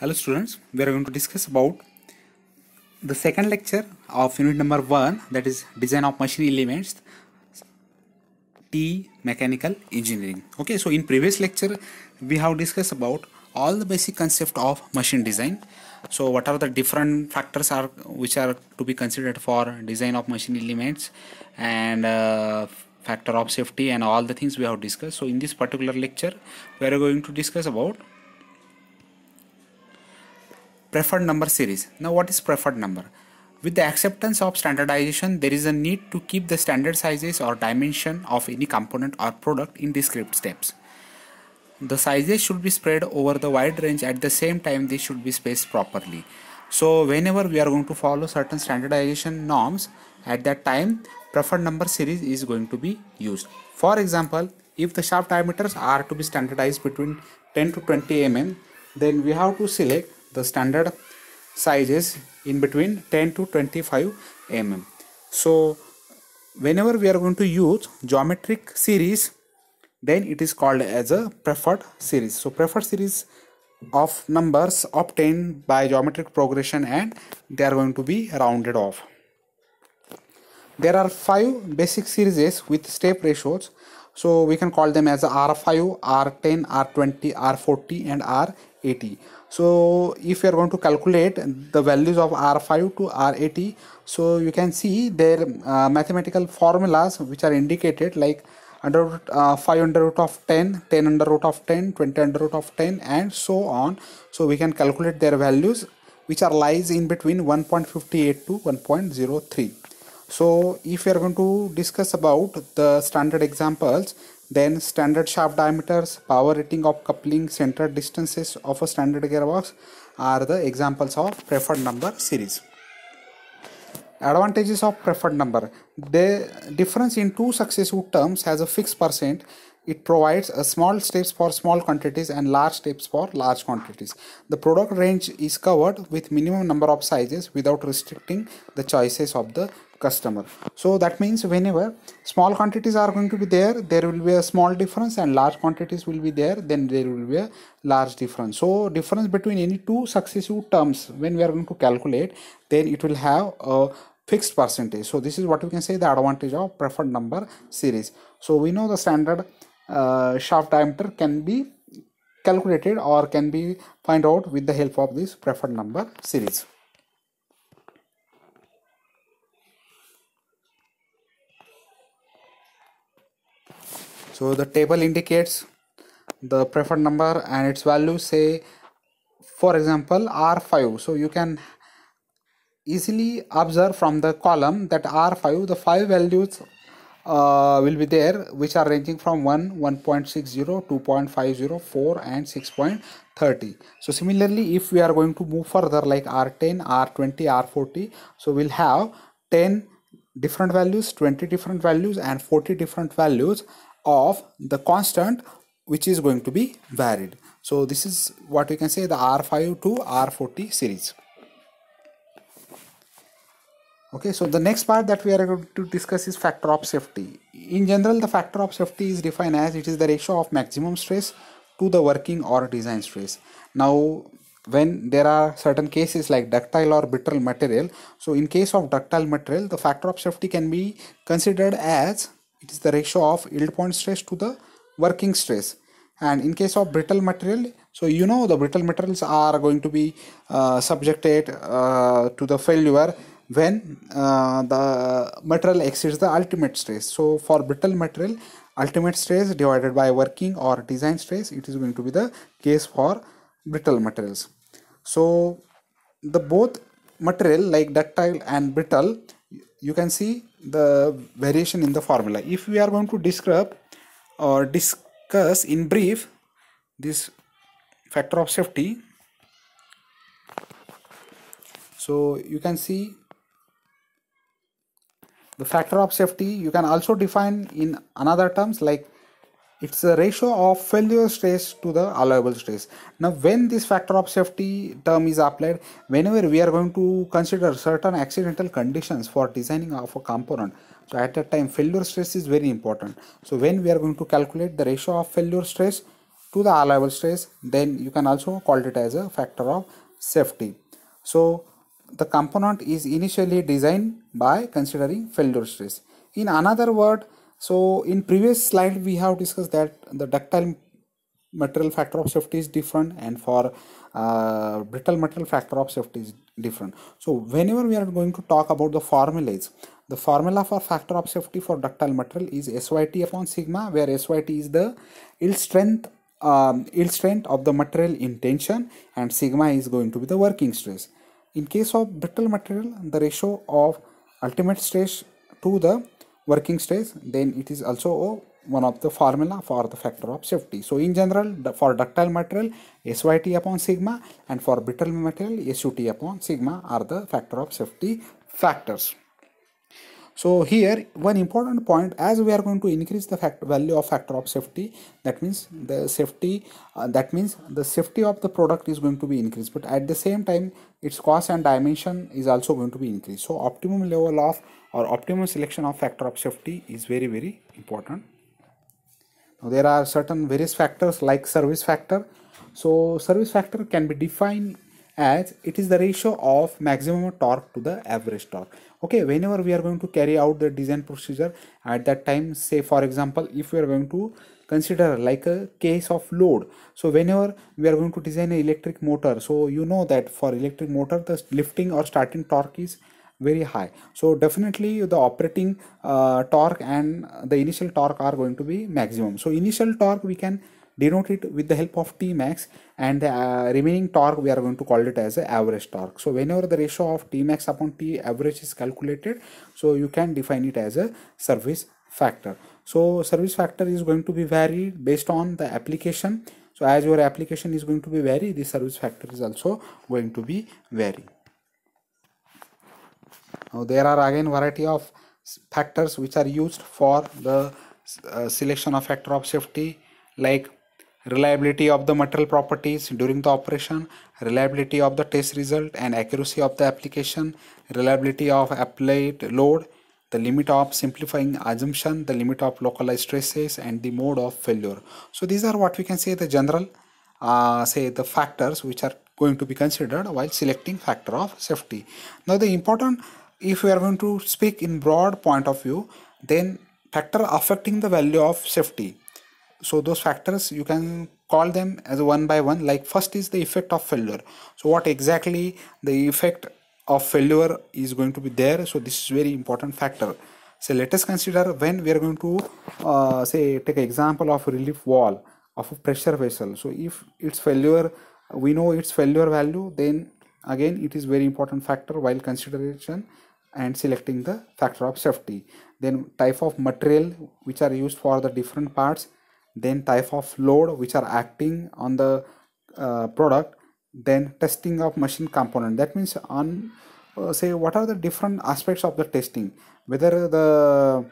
hello students we are going to discuss about the second lecture of unit number 1 that is design of machine elements T mechanical engineering okay so in previous lecture we have discussed about all the basic concept of machine design so what are the different factors are which are to be considered for design of machine elements and uh, factor of safety and all the things we have discussed so in this particular lecture we are going to discuss about preferred number series. Now what is preferred number? With the acceptance of standardization, there is a need to keep the standard sizes or dimension of any component or product in discrete steps. The sizes should be spread over the wide range at the same time they should be spaced properly. So whenever we are going to follow certain standardization norms, at that time preferred number series is going to be used. For example, if the shaft diameters are to be standardized between 10 to 20 mm, then we have to select the standard size is in between 10 to 25 mm so whenever we are going to use geometric series then it is called as a preferred series so preferred series of numbers obtained by geometric progression and they are going to be rounded off there are five basic series with step ratios so we can call them as r5 r10 r20 r40 and r 80 so if you are going to calculate the values of r5 to r80 so you can see their uh, mathematical formulas which are indicated like under root, uh, 5 under root of 10 10 under root of 10 20 under root of 10 and so on so we can calculate their values which are lies in between 1.58 to 1.03 so if we are going to discuss about the standard examples then standard shaft diameters, power rating of coupling, center distances of a standard gearbox are the examples of preferred number series. Advantages of preferred number. The difference in two successive terms has a fixed percent it provides uh, small steps for small quantities and large steps for large quantities. The product range is covered with minimum number of sizes without restricting the choices of the customer. So that means whenever small quantities are going to be there, there will be a small difference and large quantities will be there, then there will be a large difference. So difference between any two successive terms when we are going to calculate, then it will have a fixed percentage. So this is what we can say the advantage of preferred number series. So we know the standard uh, shaft diameter can be calculated or can be find out with the help of this preferred number series. So the table indicates the preferred number and its value say for example R5 so you can easily observe from the column that R5 the 5 values uh, will be there which are ranging from 1 1.60 2.50 4 and 6.30 so similarly if we are going to move further like r10 r20 r40 so we'll have 10 different values 20 different values and 40 different values of the constant which is going to be varied so this is what we can say the r5 to r40 series okay so the next part that we are going to discuss is factor of safety in general the factor of safety is defined as it is the ratio of maximum stress to the working or design stress now when there are certain cases like ductile or brittle material so in case of ductile material the factor of safety can be considered as it is the ratio of yield point stress to the working stress and in case of brittle material so you know the brittle materials are going to be uh, subjected uh, to the failure when uh, the material exceeds the ultimate stress so for brittle material ultimate stress divided by working or design stress it is going to be the case for brittle materials so the both material like ductile and brittle you can see the variation in the formula if we are going to describe or discuss in brief this factor of safety so you can see the factor of safety you can also define in another terms like it's the ratio of failure stress to the allowable stress now when this factor of safety term is applied whenever we are going to consider certain accidental conditions for designing of a component so at that time failure stress is very important so when we are going to calculate the ratio of failure stress to the allowable stress then you can also call it as a factor of safety so the component is initially designed by considering Feldor stress. In another word, so in previous slide we have discussed that the ductile material factor of safety is different and for uh, brittle material factor of safety is different. So whenever we are going to talk about the formulas, the formula for factor of safety for ductile material is SYT upon sigma where SYT is the yield strength um, yield strength of the material in tension and sigma is going to be the working stress in case of brittle material, the ratio of ultimate stage to the working stage, then it is also one of the formula for the factor of safety. So in general, for ductile material, SYT upon sigma and for brittle material, SUT upon sigma are the factor of safety factors so here one important point as we are going to increase the fact value of factor of safety that means the safety uh, that means the safety of the product is going to be increased but at the same time its cost and dimension is also going to be increased so optimum level of or optimum selection of factor of safety is very very important now there are certain various factors like service factor so service factor can be defined as it is the ratio of maximum torque to the average torque okay whenever we are going to carry out the design procedure at that time say for example if we are going to consider like a case of load so whenever we are going to design an electric motor so you know that for electric motor the lifting or starting torque is very high so definitely the operating uh, torque and the initial torque are going to be maximum so initial torque we can denote it with the help of T max, and the uh, remaining torque we are going to call it as a average torque. So whenever the ratio of T max upon T average is calculated, so you can define it as a service factor. So service factor is going to be varied based on the application. So as your application is going to be vary, the service factor is also going to be vary. Now there are again variety of factors which are used for the uh, selection of factor of safety like reliability of the material properties during the operation, reliability of the test result and accuracy of the application, reliability of applied load, the limit of simplifying assumption, the limit of localized stresses and the mode of failure. So these are what we can say the general uh, say the factors which are going to be considered while selecting factor of safety. Now the important if we are going to speak in broad point of view then factor affecting the value of safety so those factors you can call them as one by one like first is the effect of failure so what exactly the effect of failure is going to be there so this is very important factor so let us consider when we are going to uh, say take example of relief wall of a pressure vessel so if its failure we know its failure value then again it is very important factor while consideration and selecting the factor of safety then type of material which are used for the different parts then type of load which are acting on the uh, product then testing of machine component that means on uh, say what are the different aspects of the testing whether the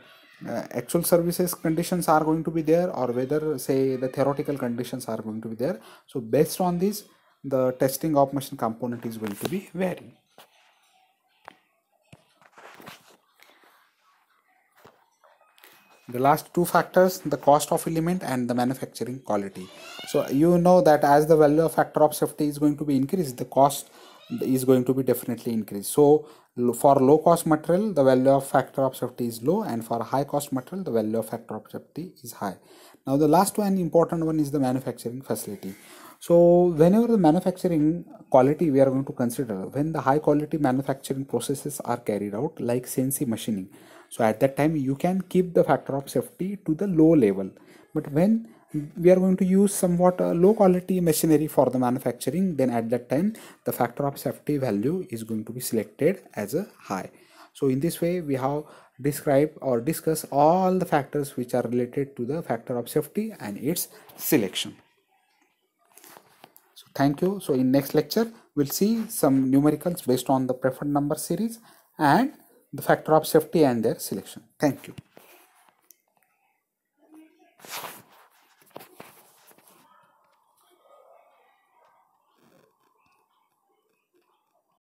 uh, actual services conditions are going to be there or whether say the theoretical conditions are going to be there so based on this the testing of machine component is going to be varying the last two factors the cost of element and the manufacturing quality so you know that as the value of factor of safety is going to be increased the cost is going to be definitely increased so for low cost material the value of factor of safety is low and for high cost material the value of factor of safety is high now the last one important one is the manufacturing facility so whenever the manufacturing quality we are going to consider when the high quality manufacturing processes are carried out like CNC machining so at that time you can keep the factor of safety to the low level but when we are going to use somewhat uh, low quality machinery for the manufacturing then at that time the factor of safety value is going to be selected as a high so in this way we have described or discussed all the factors which are related to the factor of safety and its selection so thank you so in next lecture we'll see some numericals based on the preferred number series and the factor of safety and their selection. Thank you.